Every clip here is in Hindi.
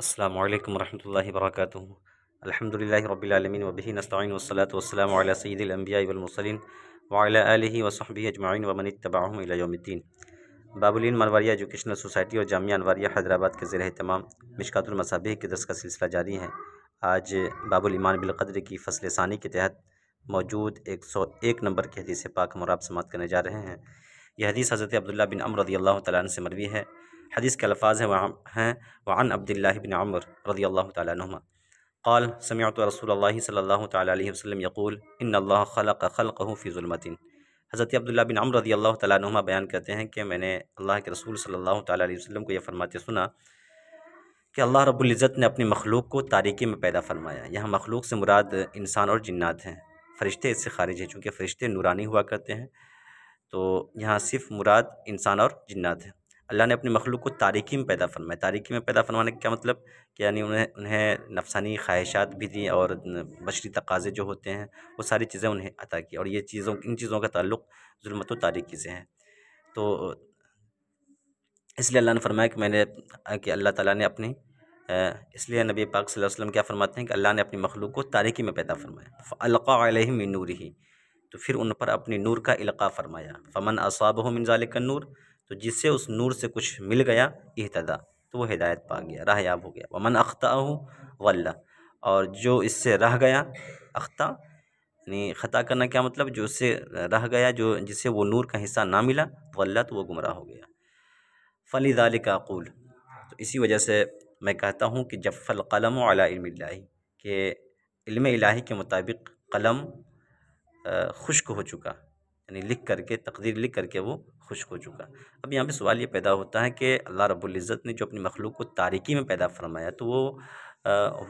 अल्लाम वरह वरक अलहमदिल्ला रबीआलमिन वबी नस्तिन वसलात वसलम सईदम्बियामसलिन वाल वसहबी अजमाइन वमन तबाहमद्दीन बाबुलिन मनवरिया एजुकेशनल सोसाइटी और जामिया अनवारिया हैदराबाद के ज़र तमाम मिशकातुलमसाबी के दस का सिलसिला जारी है आज बाबुल ईमान बिलकद्र की फसल सानी के तहत मौजूद एक सौ एक नंबर की हदीस पाक हम समात करने जा रहे हैं यह हदीस हज़रत अब्दुल्ला बिन अमर रदी अल्लाह तन से मरवी है हदीस के अल्फाज हैं वहाँ हैं वन अब्दुल्ला बिन अमर रदी अल्लाह तुमा कौल समियात रसूल सल्ला वसलम यकूल इन अल्लाह खल खलक फ़ीज़ुलमतिन हज़रत अब्दुल्ला बिन अमर रदी अल्लाह तुमा बयान करते हैं कि मैंने अल्लाह के रसूल सल्ला तसम को यह फरमाते सुना कि अल्लाह रब्ज़त ने अपनी मखलूक को तारीकी में पैदा फरमाया यहाँ मखलूक से मुराद इंसान और जन्नात हैं फ़रिश्ते इससे खारिज हैं चूँकि फ़रिश्ते नूरानी हुआ करते हैं तो यहाँ सिर्फ मुराद इंसान और जन्नात है अल्लाह ने अपनी मखलूक को तारीख़ी में पैदा फरमाया तारीखी में पैदा फरमाने का क्या मतलब कि यानी उन्हें उन्हें नफसानी ख्वाहिशात भी दी और बशरी तकाजे जो होते हैं वो सारी चीज़ें उन्हें अता की और ये चीज़ों इन चीज़ों का ताल्लुक व तारीखी से है तो इसलिए अल्लाह ने फरमाया कि मैंने कि अल्लाह ताला ने अपनी इसलिए नबी पाक सल्लल्लाहु अलैहि वसल्लम क्या फरमाते हैं कि अल्लाह ने अपनी मखलूक को तारीख़ी में पैदा फरमाया अलका मिन नूर ही तो फिर उन पर अपनी नूर का इलका फरमाया फ़मन असाब हो मिनजालिक नूर तो जिससे उस नूर से कुछ मिल गया इहतदा तो वो हिदायत पा गया याब हो गया वमन अख्ता वल्ला और जो इससे रह गया अख्ता यानी ख़ता करना क्या मतलब जो उससे रह गया जो जिससे वो नूर का हिस्सा ना मिला वल्ला तो वह गुमराह हो गया फ़ली दाल का अकूल तो इसी वजह से मैं कहता हूँ कि जफ़ल कलम अला के इल्म इलाही के मुताबिक कलम खुश्क हो चुका यानी लिख करके तकदीर लिख करके वो खुश्क हो चुका अब यहाँ पे सवाल ये पैदा होता है कि अल्लाह रब्ज़त ने जो अपनी मखलूक को तारीकी में पैदा फरमाया तो वो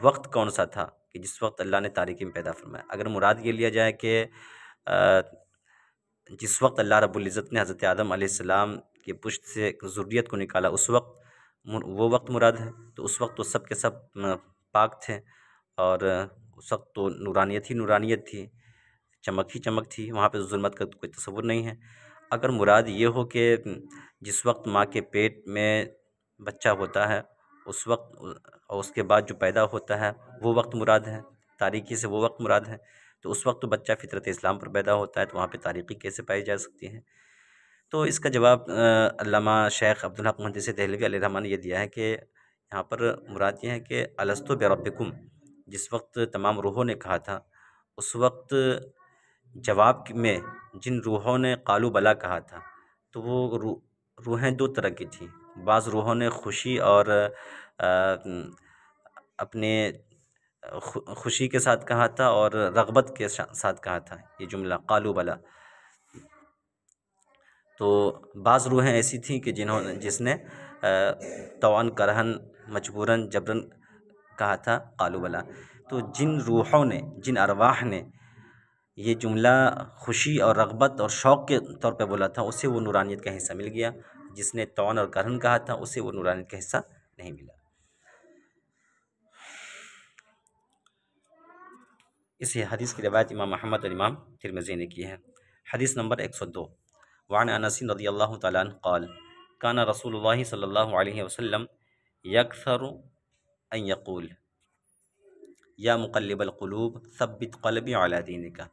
वक्त कौन सा था कि जिस वक्त अल्लाह ने तारीकी में पैदा फरमाया अगर मुराद ये लिया जाए कि जिस वक्त अल्लाह रबुल्ज़त ने हज़रत आदम आसमाम की पुश्त से ज़रूरीत को निकाला उस वक्त वो वक्त मुराद है तो उस वक्त तो सब के सब पाक थे और उस वक्त तो नूरानियत ही नूरानियत थी चमक ही चमक थी वहाँ पर जुल्मत का कोई तस्वुर नहीं है अगर मुराद ये हो कि जिस वक्त माँ के पेट में बच्चा होता है उस वक्त और उसके बाद जो पैदा होता है वो वक्त मुराद है तारीखी से वो वक्त मुराद है तो उस वक्त तो बच्चा फितरत इस्लाम पर पैदा होता है तो वहाँ पर तारीखी कैसे पाई जा सकती है तो इसका जवाब अल्लामा शेख अब्दुल हक मुहदस दहलवी रहमान ने यह दिया है कि यहाँ पर मुराद ये है कि अलस्तो बेरबकुम जिस वक्त तमाम रूहों ने कहा था उस वक्त जवाब में जिन रूहों ने कालू बला कहा था तो वो रू रूहें दो तरह की थी बाज़ रूहों ने खुशी और आ, अपने खुशी के साथ कहा था और रगबत के साथ कहा था ये जुमला कालू बला तो बाज़ रूहें ऐसी थीं कि जिन्होंने जिसने तोन करहन मजबूरन जबरन कहा था कालू बला तो जिन रूहों ने जिन अरवाह ने ये जुमला खुशी और रगबत और शौक़ के तौर पे बोला था उसे वो नूरानियत का हिस्सा मिल गया जिसने तौन और गहन कहा था उसे वो नूरानियत का हिस्सा नहीं मिला इस हदीस की रवायत इमाम अहमद और इमाम तिरमजी ने की है हदीस नंबर एक सौ दो वान अनसिन रदी अल्लाह तौल काना रसूल सल्ला वसम यकसर यकूल या मुकलबलूब सब्बित कलबी अला दीन का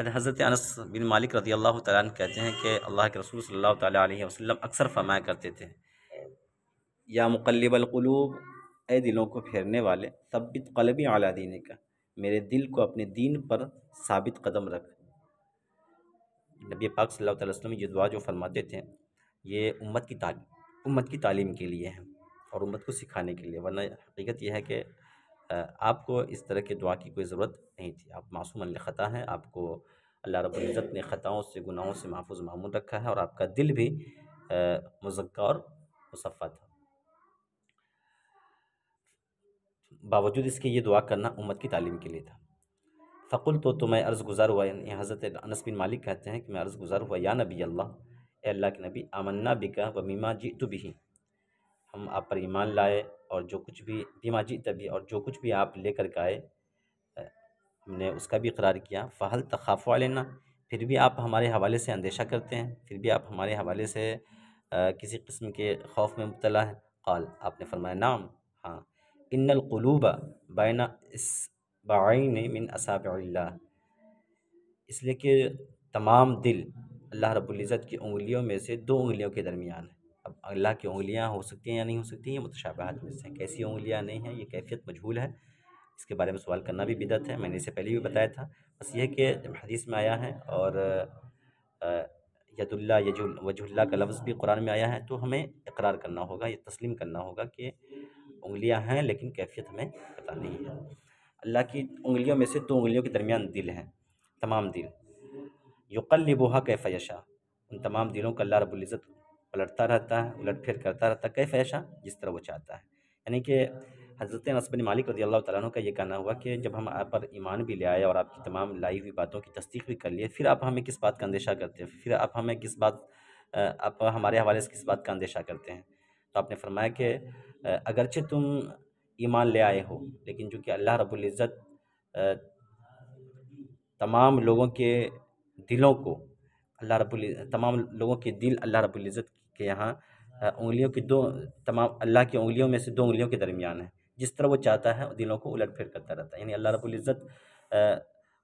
हज़रत अनस बिन मालिक रदी अल्लाह तन कहते हैं कि अल्लाह के रसूल सल्लल्लाहु अलैहि वसल्लम अक्सर फरमाया करते थे या मुकलबलूब ए दिलों को फेरने वाले तब्बित कलबी आला दीने का मेरे दिल को अपने दीन पर साबित कदम रख नबी पाक सल्लल्लाहु अलैहि वसल्लम ये दुआ जो फरमाते थे ये उम्मत की तालीम उम्मत की तालीम के लिए है और उम्मत को सिखाने के लिए वरना हकीकत यह है कि आपको इस तरह के दुआ की कोई ज़रूरत नहीं थी आप मासूम ख़ता हैं आपको अल्लाह रब्ज़त ने ख़ताओं से गुनाहों से महफूज मामून रखा है और आपका दिल भी मुजक्का और मुसफ़ा था बावजूद इसके ये दुआ करना उम्मत की तालीम के लिए था फ़कुल तो तो मैं अर्ज़ गुज़ार हुआ यहाँ हज़रत अनस बिन मालिक कहते हैं कि मैं अर्ज़ गुज़ार हुआ या नबी अल्लाह अल्लाह के नबी आमन्ना बिका व मीमा जी तो भी हम आप पर ईमान लाए और जो कुछ भी दिमाजी तबी और जो कुछ भी आप ले करके के आए हमने उसका भी इकरार किया फ़हल तखाफ़ लेना फिर भी आप हमारे हवाले से अंदेशा करते हैं फिर भी आप हमारे हवाले से आ, किसी किस्म के खौफ में मुबला हैं कॉल आपने फरमाया नाम हाँ इनकलूबा बैना इस बाइन मिन असाबल्ला इसलिए कि तमाम दिल अल्लाह रब्ज़त की उंगलियों में से दो उंगलियों के दरमियान है अब अल्लाह की उंगलियां हो सकती हैं या नहीं हो सकती हैं मुतशाबात में से कैसी उंगलियां नहीं हैं ये कैफियत मजहूल है इसके बारे में सवाल करना भी बिदत है मैंने इसे पहले भी बताया था बस यह कि हदीस में आया है और यदुल्ला यजुल वजुल्ला का लफ्ज़ भी कुरान में आया है तो हमें इकरार करना होगा या तस्लीम करना होगा कि उंगलियाँ हैं लेकिन कैफियत हमें पता नहीं है अल्लाह की उंगलियों में से दो उंगलियों के दरमियान दिल हैं तमाम दिल युकल कैफ यशा उन तमाम दिलों का अल्लाह रबुल्ज़त पलटता रहता है उलट फिर करता रहता है कैफ ऐशा जिस तरह वो चाहता है यानी कि हज़रत नसबिन मालिक रजी अल्लाह तु का ये कहना हुआ कि जब हम आप पर ईमान भी ले आए और आपकी तमाम लाई हुई बातों की तस्दीक भी कर लिए फिर आप हमें किस बात का अंदेशा करते हैं फिर आप हमें किस बात आप हमारे हवाले से किस बात का अंदेशा करते हैं तो आपने फरमाया कि अगरचे तुम ईमान ले आए हो लेकिन चूँकि अल्लाह रबुल्ज़त तमाम लोगों के दिलों को अल्लाह रबुल तमाम लोगों के दिल अल्लाह रबुल्ज़त के यहाँ उंगलियों की दो तमाम अल्लाह की उंगलियों में से दो उंगलियों के दरमियान है जिस तरह वो चाहता है दिलों को उलट फिर करता रहता है यानी अल्लाह रबुल्ज़त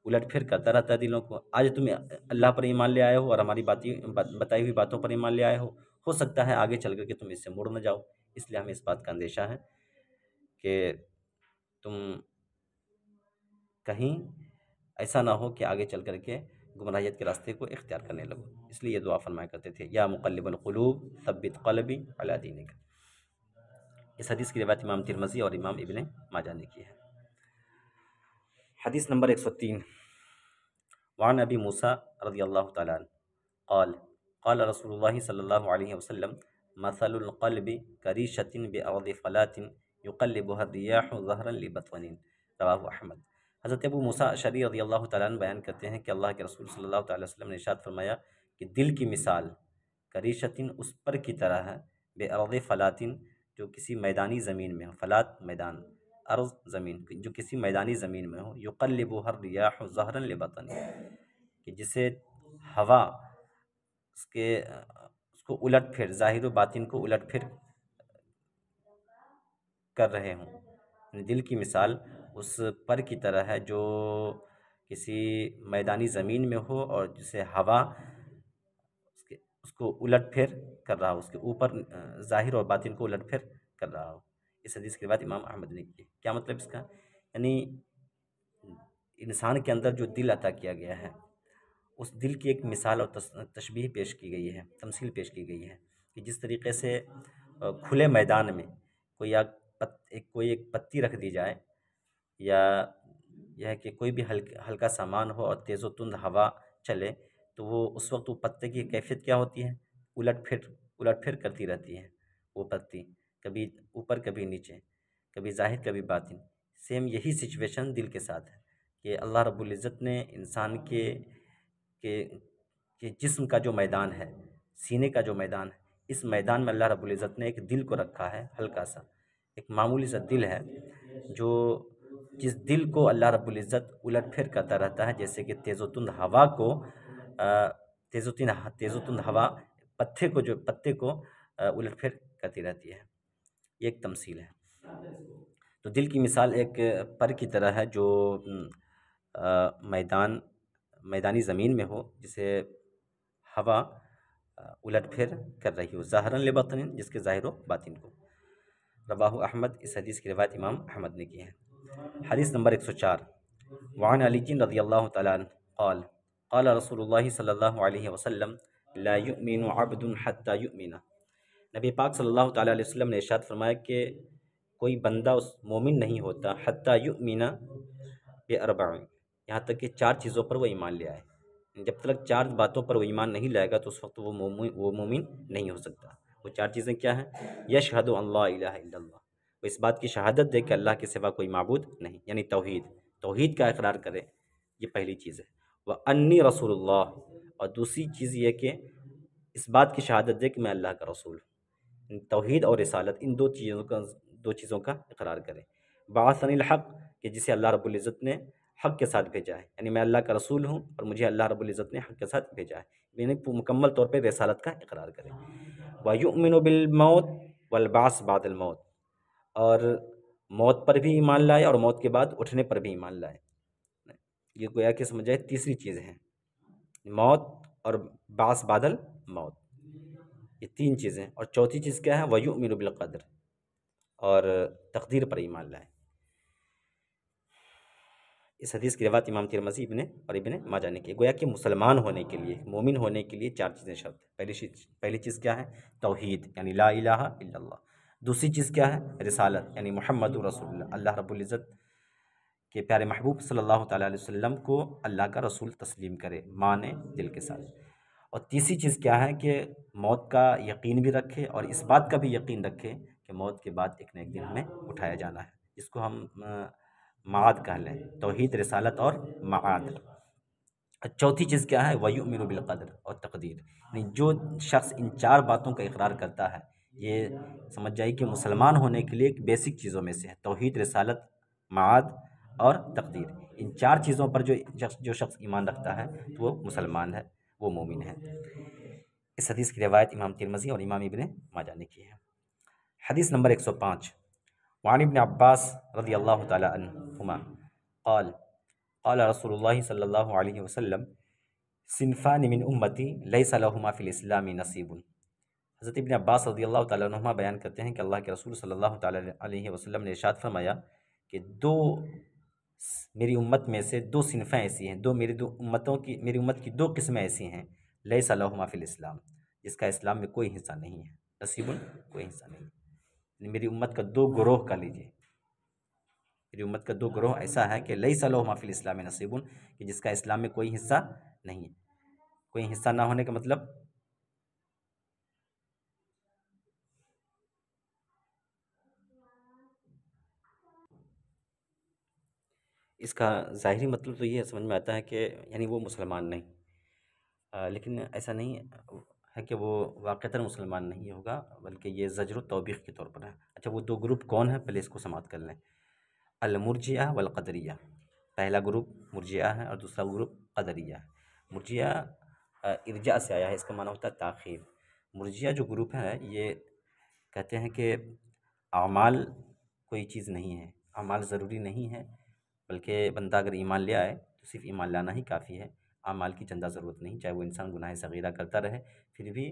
उलट फिर करता रहता है दिलों को आज तुम अल्लाह पर ईमान ले आए हो और हमारी बात बताई हुई बातों पर ईमान ले आए हो हो सकता है आगे चल करके तुम इससे मुड़ न जाओ इसलिए हमें इस बात का अंदेशा है कि तुम कहीं ऐसा ना हो कि आगे चल करके के गुमराहियत के रास्ते को इख्तियार करने लगो इसलिए ये दुआ फरमाया करते थे या मुकलबलूब तबित कलबी अला का इस हदीस की रिवायत इमाम तिरमजी और इमाम इबन माजा ने की है हदीस नंबर एक सौ तीन वान अबी मूसा रजी अल्लाह तौल कल रसूल सल्ला वसम मसलकलब करी शतिन बे अरद फ़लातिन युकलबहदिया ज़हरन लिबतवनिन अहमद हज़रत अबू मूसा शरी रदी अल्लाह तन बयान करते हैं कि अल्लाह के रसूल सल्लल्लाहु अलैहि वसल्लम ने इशाद फरमाया कि दिल की मिसाल करीशतिन उस पर की तरह है बे अर्द फ़लातिन जो किसी मैदानी ज़मीन में हो फ़लात मैदान अर्ज़ ज़मीन जो किसी मैदानी ज़मीन में हो युकल्लिबु हर रियाह जहरन लबतन कि जिसे हवा उसके उसको उलट फिर ज़ाहिर बातिन को उलट फिर कर रहे हों दिल की मिसाल उस पर की तरह है जो किसी मैदानी ज़मीन में हो और जिसे हवा उसके उसको उलट फेर कर रहा हो उसके ऊपर ज़ाहिर और बातिन को उलट फेर कर रहा हो इस हदीस के बाद इमाम अहमद ने की क्या मतलब इसका यानी इंसान के अंदर जो दिल अता किया गया है उस दिल की एक मिसाल और तशबी पेश की गई है तमसील पेश की गई है कि जिस तरीके से खुले मैदान में कोई या पत, एक कोई एक पत्ती रख दी जाए या यह कि कोई भी हल्का हल्का सामान हो और तेज़ तुंद हवा चले तो वो उस वक्त वो पत्ते की कैफियत क्या होती है उलट फिर उलट फिर करती रहती है वो पत्ती कभी ऊपर कभी नीचे कभी जाहिर कभी बातिन सेम यही सिचुएशन दिल के साथ है कि अल्लाह रब्बुल इज़्ज़त ने इंसान के के के जिस्म का जो मैदान है सीने का जो मैदान है इस मैदान में अल्लाह रब्बुल इज़्ज़त ने एक दिल को रखा है हल्का सा एक मामूली सा दिल है जो जिस दिल को अल्लाह रबुल्ज़त उलट फेर करता रहता है जैसे कि तेज़ोतुंद हवा को तेज़ोतिन तेज़ोतुंद हवा पत्ते को जो पत्ते को उलट फेर करती रहती है ये एक तमसील है तो दिल की मिसाल एक पर की तरह है जो आ, मैदान मैदानी ज़मीन में हो जिसे हवा उलट फेर कर रही हो ज़ाहरन ले जिसके ज़ाहिर बातिन को रबाह अहमद इस हदीस की रवायत इमाम अहमद ने की है हदीस नंबर एक सौ चार वान अलीकिन रज़ी अल्लाह तौल कल रसूल सल्ला वसम लामिन आबदन हत्यामीना नबी पाक सल्लल्लाहु अलैहि वसल्लम ने इशाद फरमाया कि कोई बंदा उस मोमिन नहीं होता हत्यामीना बे अरबाइन यहाँ तक कि चार चीज़ों पर वह ईमान ले आए जब तक चार बातों पर वो ईमान नहीं लाएगा तो उस वक्त वो मोमिन नहीं हो सकता वो चार चीज़ें क्या हैं यशहद अल्लाह वो इस बात की शहादत दे कि अल्लाह के सिवा कोई मबूद नहीं यानी तोहद तोहद का इकरार करें ये पहली चीज़ है वह अन्नी रसूल और दूसरी चीज़ ये कि इस बात की शहादत दे कि मैं अल्लाह का रसूल हूँ तोहद और रसालत इन दो चीज़ों का दो चीज़ों का इकरार करें बासन हक़ कि जिसे अल्लाह रबुल्ज़त ने हक़ के साथ भेजा है यानी मैं अल्लाह का रसूल हूँ और मुझे अल्लाह रबुल्ज़त ने हक़ के साथ भेजा है यानी मुकम्मल तौर पर रसालत का इकरार करें वायुमिन बिलमौत वलबास मौत और मौत पर भी ईमान लाए और मौत के बाद उठने पर भी ईमान लाए ये गोया कि समझ जाए तीसरी चीज़ है मौत और बास बादल मौत ये तीन चीज़ें और चौथी चीज़ क्या है वयु मिनबिल कदर और तकदीर पर ईमान लाए इस हदीस की रवायत इमाम मजीब ने और इबन माँ जाने की गोया कि मुसलमान होने के लिए मोमिन होने के लिए चार चीज़ें शर्त पहली चीज़ पहली चीज़ क्या है तोहद यानी ला इलाहा इल्लल्लाह दूसरी चीज़ क्या है रसालत यानी मोहम्मद रसूल अल्लाह रबुल्ज़त के प्यारे महबूब सल्लल्लाहु अलैहि वसल्लम को अल्लाह का रसूल तस्लीम करे माने दिल के साथ और तीसरी चीज़ क्या है कि मौत का यकीन भी रखे और इस बात का भी यकीन रखे कि मौत के बाद एक न एक दिन हमें उठाया जाना है इसको हम माद कह लें तोहद रसालत और माद चौथी चीज़ क्या है वयुमिन बिलकदर और तकदीर यानी जो शख्स इन चार बातों का इकरार करता है ये समझ जाइए कि मुसलमान होने के लिए एक बेसिक चीज़ों में से है तोहद रसालत माद और तकदीर इन चार चीज़ों पर जो जो शख्स ईमान रखता है तो वो मुसलमान है वो मोमिन है इस हदीस की रवायत इमाम तिरमजी और इमाम इबन माजा ने की है हदीस नंबर एक सौ पाँच वानिबन अब्बास रदी अल्लाह तुमा कल कल रसोल सल्ला वसम सिनफा निमिन उम्मती लई सलाहुमा फ़िल इस्लामी नसीबुल हज़रत इबन अब्बास रदी अल्लाह तुमा बयान करते हैं कि अल्लाह के रसूल सल्लल्लाहु अलैहि वसल्लम ने इरशाद फरमाया कि दो मेरी उम्मत में से दो सिनफ़ें ऐसी हैं दो मेरी दो उम्मतों की मेरी उम्मत की दो किस्में ऐसी हैं लय सलामाफिल इस्लाम जिसका इस्लाम में कोई हिस्सा नहीं है नसीबुल कोई हिस्सा नहीं है मेरी उम्मत का दो ग्रोह कर लीजिए मेरी उम्मत का दो ग्रोह ऐसा है कि लई सलामाफिल इस्लाम नसीबुल कि जिसका इस्लाम में कोई हिस्सा नहीं है कोई हिस्सा ना होने का मतलब इसका ज़ाहरी मतलब तो ये समझ में आता है कि यानी वो मुसलमान नहीं आ, लेकिन ऐसा नहीं है कि वो वाक़ता मुसलमान नहीं होगा बल्कि ये जजर तोबीक़ के तौर पर है अच्छा वो दो ग्रुप कौन है पहले इसको समात कर लें अलमुरजिया वलकदरिया पहला ग्रुप मुरजिया है और दूसरा ग्रुप कदरिया है मुरजिया इर्जा से आया है इसका माना होता है ताखीर मुरजिया जो ग्रुप है ये कहते हैं कि अमाल कोई चीज़ नहीं है अमाल ज़रूरी नहीं है बल्कि बंदा अगर ईमान ले आए तो सिर्फ ईमान लाना ही काफ़ी है आमाल की चंदा ज़रूरत नहीं चाहे वो इंसान गुनाह सगीरा करता रहे फिर भी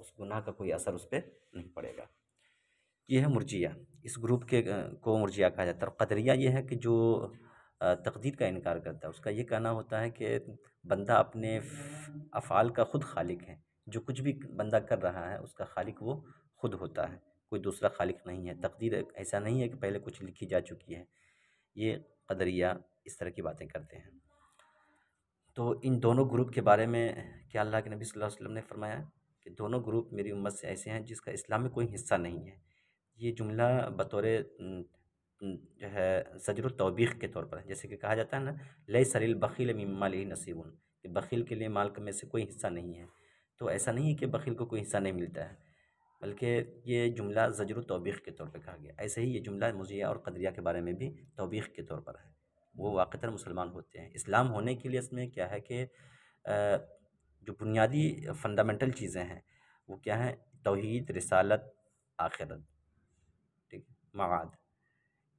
उस गुनाह का कोई असर उस पर नहीं पड़ेगा ये है मुर्जिया इस ग्रुप के को मुर्जिया कहा जाता है और कदरिया यह है कि जो तकदीर का इनकार करता है उसका ये कहना होता है कि बंदा अपने अफ़ाल का ख़ुद खालिक है जो कुछ भी बंदा कर रहा है उसका खालिक वो खुद होता है कोई दूसरा खालिक नहीं है तकदीर ऐसा नहीं है कि पहले कुछ लिखी जा चुकी है ये कदरिया इस तरह की बातें करते हैं तो इन दोनों ग्रुप के बारे में क्या अल्लाह के नबी सल्लल्लाहु अलैहि वसल्लम ने फरमाया कि दोनों ग्रुप मेरी उम्मत से ऐसे हैं जिसका इस्लाम में कोई हिस्सा नहीं है ये जुमला बतौर जो है सजर तोबीक़ के तौर पर जैसे कि कहा जाता है ना लय सरील बकील मम्मा नसीबन कि बकील के लिए माल में से कोई हिस्सा नहीं है तो ऐसा नहीं है कि बकील को कोई हिस्सा नहीं मिलता है बल्कि ये जुमला ज़जर तोबीख़ के तौर पर कहा गया ऐसे ही ये जुमला मुजिया और कदरिया के बारे में भी तोबीख़ के तौर पर है वो वाक़ता मुसलमान होते हैं इस्लाम होने के लिए इसमें क्या है कि जो बुनियादी फंडामेंटल चीज़ें हैं वो क्या हैं तोहद रसालत आखिरत ठीक मवाद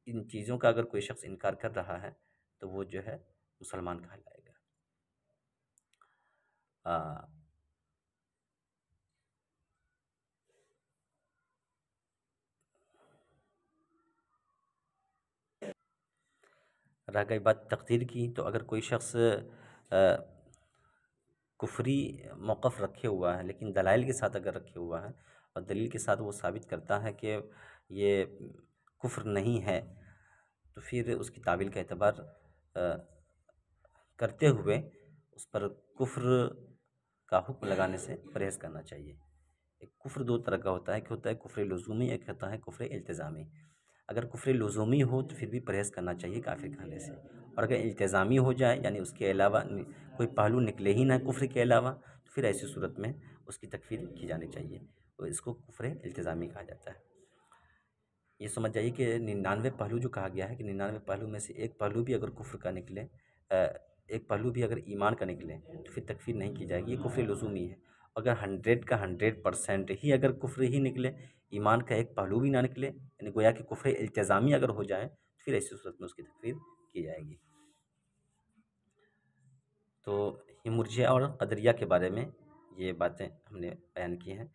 इन चीज़ों का अगर कोई शख्स इनकार कर रहा है तो वो जो है मुसलमान कहलाएगा रह गई बात तकदीर की तो अगर कोई शख्स कुफरी मौक़ रखे हुआ है लेकिन दलाइल के साथ अगर रखे हुआ है और दलील के साथ वो साबित करता है कि ये कुफ्र नहीं है तो फिर उसकी तावील का अतबार करते हुए उस पर कुफ्र का हुक्म लगाने से परहेज़ करना चाहिए एक कुफ्र दो तरह का होता है एक होता है कुफ्र लजूमी एक होता है कुफ्र इल्तज़ामी अगर कुफरे लजूमी हो तो फिर भी परहेज़ करना चाहिए काफिर खाने से और अगर इल्तज़ामी हो जाए यानी उसके अलावा कोई पहलू निकले ही ना कुफर के अलावा तो फिर ऐसी सूरत में उसकी तकफीर की जानी चाहिए तो इसको कुफरे इल्तज़ामी कहा जाता है ये समझ जाइए कि निन्यानवे पहलू जो कहा गया है कि निन्यानवे पहलू में से एक पहलू भी अगर कुफर का निकले एक पहलू भी अगर ईमान का निकले तो फिर तकफीर नहीं की जाएगी ये कुफरे लजूमी है अगर हंड्रेड का हंड्रेड परसेंट ही अगर कुफर ही निकले ईमान का एक पहलू भी ना निकले यानी गोया कि कुफरे इल्तज़ामी अगर हो जाए तो फिर ऐसी सूरत में उसकी तकफीर की जाएगी तो हिमुरजिया और कदरिया के बारे में ये बातें हमने बयान की हैं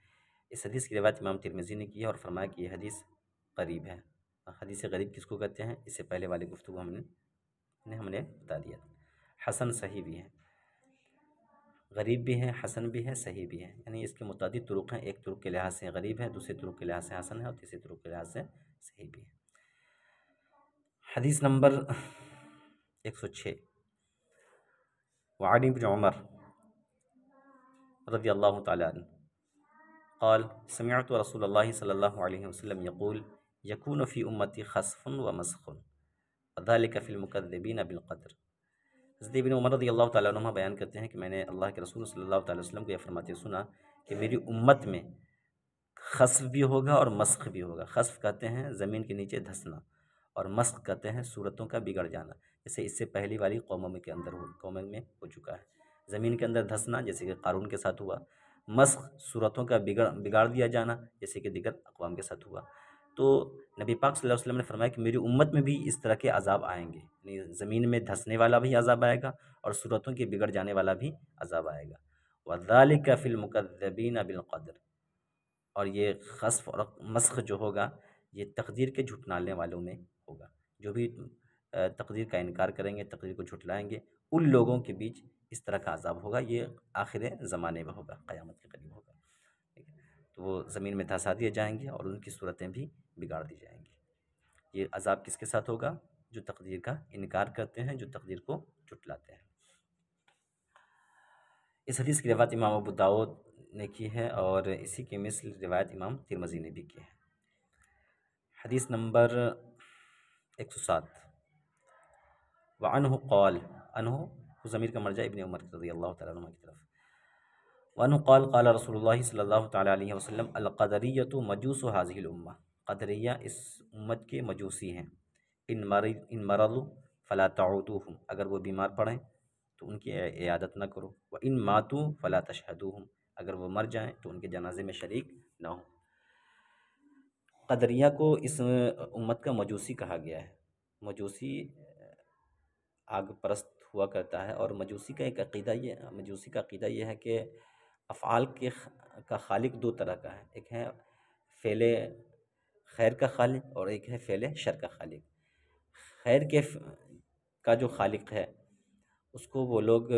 इस हदीस की रवायत इमाम तिरमिज़ी ने की है और फरमाया कि यह हदीस गरीब है हदीस गरीब किसको कहते हैं इससे पहले वाली गुफ्तु हमने हमने बता दिया हसन सही भी है गरीब भी हैं हसन भी है सही भी हैं यानी इसके मुतद तुरुक हैं एक तुरुक के लिहाज से गरीब है दूसरे तुरुक के लिहाज से हसन है और तीसरे तुरुक के लिहाज से सही भी है हदीस नंबर एक सौ छः वाणी जमर रदी अल्लाह तल समत रसूल अल्लाह सल्ला वसम यकूल यकून फ़ी उम्मती खसफ़न व मसख़न अदालकफ़िलमकदबीन बिलक़द्र हज़रत उमर रदी अल्लाह तुमा बयान करते हैं कि मैंने अल्लाह के रसूल सल्लल्लाहु अलैहि वसल्लम को यह फरमाते सुना कि मेरी उम्मत में खसफ भी होगा और मस्क भी होगा खसफ कहते हैं ज़मीन के नीचे धंसना और मस्क कहते हैं सूरतों का बिगड़ जाना जैसे इससे पहली वाली कौमों में के अंदर हो कौमों में हो चुका है ज़मीन के अंदर धंसना जैसे कि कानून के साथ हुआ मस्क सूरतों का बिगड़ बिगाड़ दिया जाना जैसे कि दिगर अकवाम के साथ हुआ तो नबी पाक सल्लल्लाहु अलैहि वसल्लम ने फरमाया कि मेरी उम्मत में भी इस तरह के अजाब आएंगे यानी ज़मीन में धंसने वाला भी अजाब आएगा और सूरतों के बिगड़ जाने वाला भी अजाब आएगा वदाल मुकदबीन बिलकदर और ये खसफ और मस्ख जो होगा ये तकदीर के झुटलाने वालों में होगा जो भी तकदीर का इनकार करेंगे तकदीर को झुटलाएँगे उन लोगों के बीच इस तरह का अजाब होगा ये आखिर ज़माने में होगा क़्यामत के करीब होगा तो वो ज़मीन में धंसा दिए जाएंगे और उनकी सूरतें भी बिगाड़ दी जाएंगी ये अजाब किसके साथ होगा जो तकदीर का इनकार करते हैं जो तकदीर को चुटलाते हैं इस हदीस की रवायत इमाम अबू दाऊद ने की है और इसी के मिसल रिवायत इमाम तिरमजी ने भी की है हदीस नंबर एक सौ सात व अनहु कौल अनहो ज़मीर का मर्जा इबन उमर रजी अल्लाह तला की तरफ वन कौल कल रसोल सल्ला वसलम अलकदरिया तो मजूस हाजिलम्मा कदरिया इस उम्मत के मजूसी हैं इन मर इन मरल फ़ला ताउतू हूँ अगर वो बीमार पड़ें तो उनकी यादत ना करो व इन मातु फ़ला तशहदू हूँ अगर वो मर जाएँ तो उनके जनाजे में शरीक ना हो कदरिया को इस उम्मत का मजूसी कहा गया है मजूसी आग परस्त हुआ करता है और मजूसी का एक अकीदा ये मजूसी का अकीदा यह है कि अफ़ाल के का खालिक दो तरह का है एक है फ़ैले खैर का खालिक और एक है फेले शर का खालिक खैर के का जो खालिक है उसको वो लोग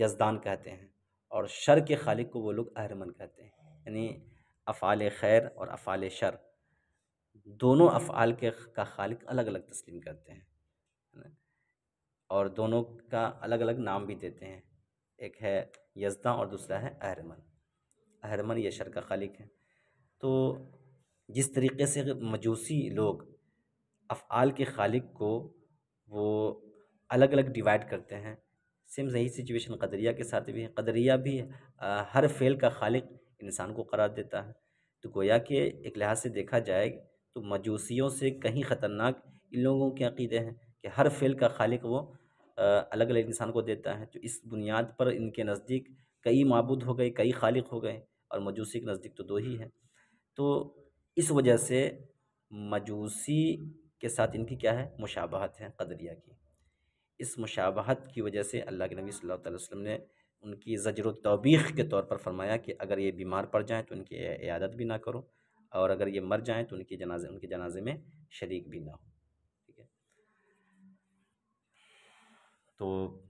यजदान कहते हैं और शर के खालिक को वो लोग अहरमन कहते हैं यानी अफ़ाल खैर और अफ़ाल शर दोनों अफ़ाल के का खालिक अलग अलग तस्लीम करते हैं और दोनों का अलग अलग नाम भी देते हैं एक है यजदा और दूसरा है अहरमन अहरमन ये शर का खालिक है तो जिस तरीके से मजूसी लोग अफ़ाल के खालिक को वो अलग अलग डिवाइड करते हैं सिम यही सिचुएशन कदरिया के साथ भी है कदरिया भी आ, हर फेल का खालिक इंसान को करार देता है तो गोया के एक लिहाज से देखा जाए तो मजूसियों से कहीं ख़तरनाक इन लोगों के अकीदे हैं कि हर फेल का खालिक वो अलग अलग इंसान को देता है तो इस बुनियाद पर इनके नज़दीक कई मबूद हो गए कई खालिक हो गए और मजूसी के नज़दीक तो दो ही हैं तो इस वजह से मजूसी के साथ इनकी क्या है मुशाबहत है कदरिया की इस मुशाबहत की वजह से अल्लाह के नबी सल्लल्लाहु अलैहि वसल्लम ने उनकी जजर तौबीख के तौर पर फरमाया कि अगर ये बीमार पड़ जाएँ तो उनकी इयादत भी ना करो और अगर ये मर जाएँ तो उनकी जनाजे उनके जनाजे में शरीक भी ना हो तो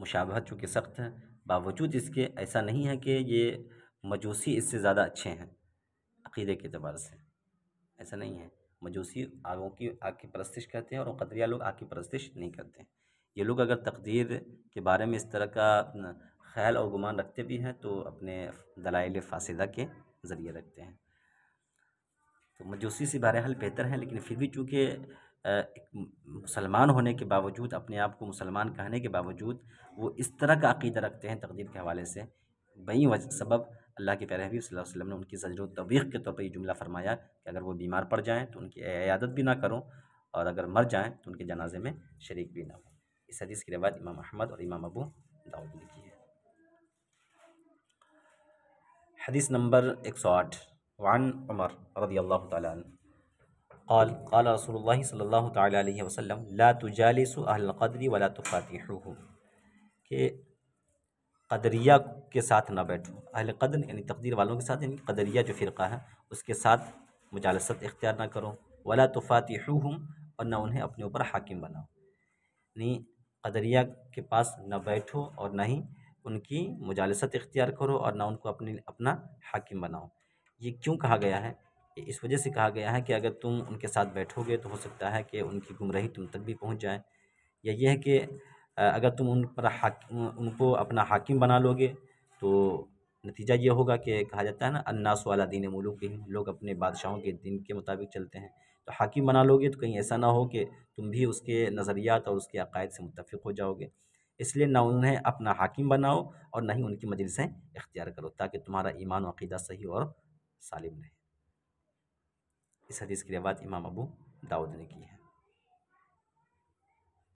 मुशाबहत चूँकि सख्त है बावजूद इसके ऐसा नहीं है कि ये मजूसी इससे ज़्यादा अच्छे हैं अकीदे के अतबार से ऐसा नहीं है मजूसी आगों की आग की परस्तिश करते हैं और कदरिया लोग आग की परस्तिश नहीं करते हैं ये लोग अगर तकदीर के बारे में इस तरह का ख्याल और गुमान रखते भी हैं तो अपने दलाइल फासदा के ज़रिए रखते हैं तो मजूसी से बहरहाल बेहतर है लेकिन फिर भी चूँकि मुसलमान होने के बावजूद अपने आप को मुसलमान कहने के बावजूद वो इस तरह का अकीदा रखते हैं तकदीर के हवाले से वही सबब अल्लाह के पैरवी सल वसल्लम ने उनकी जजर तबीक के तौर पर ये जुमला फरमाया कि अगर वो बीमार पड़ जाएँ तो उनकी अयादत भी ना करो और अगर मर जाएँ तो उनके जनाजे में शरीक भी ना हो इस हदीस की रवायत इमाम अहमद और इमाम अबू दाऊद ने की है हदीस नंबर एक सौ आठ वन उमर रदी अल्लाह तन قال قال رسول الله صلی अल्लाह ताली वसम ला तुजालिस अहलकदरी वाला तुफ़ातिहू कि कदरिया के साथ ना बैठो अहल कदर यानी तकदीर वालों के साथ यानी कदरिया जो फ़िरका है उसके साथ मुजालसत इख्तियार ना करो वाला तुफ़ातिहू और ना उन्हें अपने ऊपर हाकिम बनाओ यानी कदरिया के पास ना बैठो और ना ही उनकी मुजालसत इख्तियार करो और ना उनको अपने अपना हाकिम बनाओ ये क्यों कहा गया है इस वजह से कहा गया है कि अगर तुम उनके साथ बैठोगे तो हो सकता है कि उनकी गुमराही तुम तक भी पहुँच जाए या यह है कि अगर तुम उन पर उनको अपना हाकिम बना लोगे तो नतीजा ये होगा कि कहा जाता है ना अन्नास वाला दीन मुलूक ही लोग अपने बादशाहों के दिन के मुताबिक चलते हैं तो हाकिम बना लोगे तो कहीं ऐसा ना हो कि तुम भी उसके नज़रियात और उसके अकायद से मुतफ़ हो जाओगे इसलिए ना उन्हें अपना हाकिम बनाओ और ना ही उनकी मजलिसें इख्तियार करो ताकि तुम्हारा ईमान अकीदा सही और सालिम रहे इस हदीस की रिवायत इमाम अबू दाऊद ने की है